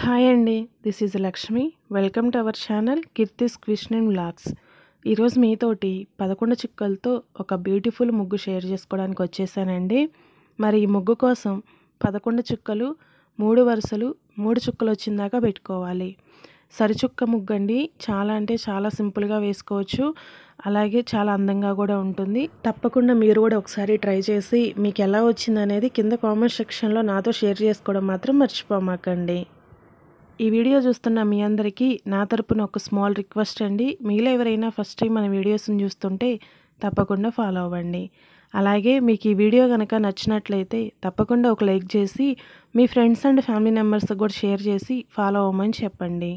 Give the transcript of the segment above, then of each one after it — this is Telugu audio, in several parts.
హాయ్ అండి this is Lakshmi welcome to our channel Keerthi's క్విష్ణన్ బ్లాగ్స్ ఈరోజు మీతోటి పదకొండు చుక్కలతో ఒక బ్యూటిఫుల్ ముగ్గు షేర్ చేసుకోవడానికి వచ్చేసానండి మరి ఈ ముగ్గు కోసం పదకొండు చుక్కలు మూడు వరుసలు మూడు చుక్కలు వచ్చిందాక పెట్టుకోవాలి సరిచుక్క ముగ్గు అండి చాలా అంటే చాలా సింపుల్గా వేసుకోవచ్చు అలాగే చాలా అందంగా కూడా ఉంటుంది తప్పకుండా మీరు కూడా ఒకసారి ట్రై చేసి మీకు ఎలా వచ్చిందనేది కింద కామెంట్ సెక్షన్లో నాతో షేర్ చేసుకోవడం మాత్రం మర్చిపోమాకండి ఈ వీడియో చూస్తున్న మీ అందరికీ నా తరపున ఒక స్మాల్ రిక్వెస్ట్ అండి మీలో ఎవరైనా ఫస్ట్ టైం మన వీడియోస్ని చూస్తుంటే తప్పకుండా ఫాలో అవ్వండి అలాగే మీకు ఈ వీడియో కనుక నచ్చినట్లయితే తప్పకుండా ఒక లైక్ చేసి మీ ఫ్రెండ్స్ అండ్ ఫ్యామిలీ మెంబర్స్ కూడా షేర్ చేసి ఫాలో అవ్వమని చెప్పండి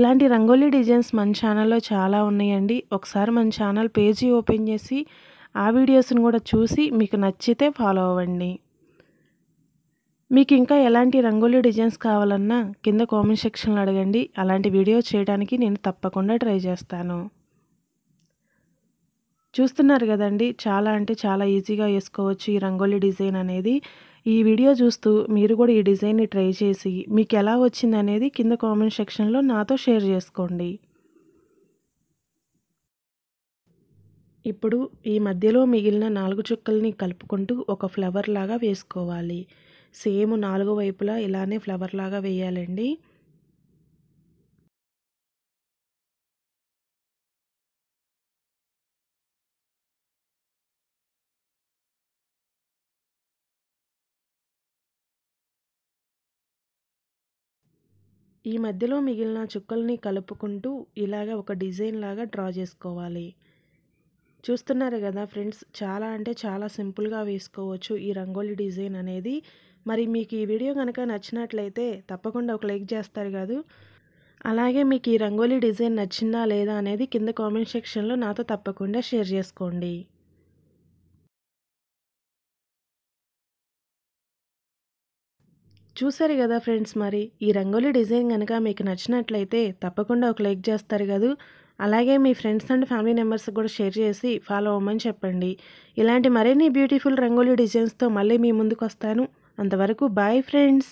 ఇలాంటి రంగోలీ డిజైన్స్ మన ఛానల్లో చాలా ఉన్నాయండి ఒకసారి మన ఛానల్ పేజీ ఓపెన్ చేసి ఆ వీడియోస్ని కూడా చూసి మీకు నచ్చితే ఫాలో అవ్వండి మీకు ఇంకా ఎలాంటి రంగోలీ డిజైన్స్ కావాలన్నా కింద కామెంట్ సెక్షన్లో అడగండి అలాంటి వీడియో చేయడానికి నేను తప్పకుండా ట్రై చేస్తాను చూస్తున్నారు కదండి చాలా అంటే చాలా ఈజీగా వేసుకోవచ్చు ఈ రంగోలీ డిజైన్ అనేది ఈ వీడియో చూస్తూ మీరు కూడా ఈ డిజైన్ని ట్రై చేసి మీకు ఎలా వచ్చింది అనేది కింద కామెంట్ సెక్షన్లో నాతో షేర్ చేసుకోండి ఇప్పుడు ఈ మధ్యలో మిగిలిన నాలుగు చుక్కల్ని కలుపుకుంటూ ఒక ఫ్లవర్ లాగా వేసుకోవాలి సేమ్ నాలుగు వైపులా ఇలానే ఫ్లవర్ లాగా వేయాలండి ఈ మధ్యలో మిగిలిన చుక్కల్ని కలుపుకుంటూ ఇలాగ ఒక డిజైన్ లాగా డ్రా చేసుకోవాలి చూస్తున్నారు కదా ఫ్రెండ్స్ చాలా అంటే చాలా సింపుల్గా వేసుకోవచ్చు ఈ రంగోలి డిజైన్ అనేది మరి మీకు ఈ వీడియో కనుక నచ్చినట్లయితే తప్పకుండా ఒక లైక్ చేస్తారు కాదు అలాగే మీకు ఈ రంగోలీ డిజైన్ నచ్చిందా లేదా అనేది కింద కామెంట్ సెక్షన్లో నాతో తప్పకుండా షేర్ చేసుకోండి చూసారు కదా ఫ్రెండ్స్ మరి ఈ రంగోలీ డిజైన్ కనుక మీకు నచ్చినట్లయితే తప్పకుండా ఒక లైక్ చేస్తారు కదా అలాగే మీ ఫ్రెండ్స్ అండ్ ఫ్యామిలీ మెంబర్స్కి కూడా షేర్ చేసి ఫాలో అవ్వమని చెప్పండి ఇలాంటి మరిన్ని బ్యూటిఫుల్ రంగోలీ డిజైన్స్తో మళ్ళీ మీ ముందుకు వస్తాను అంతవరకు బాయ్ ఫ్రెండ్స్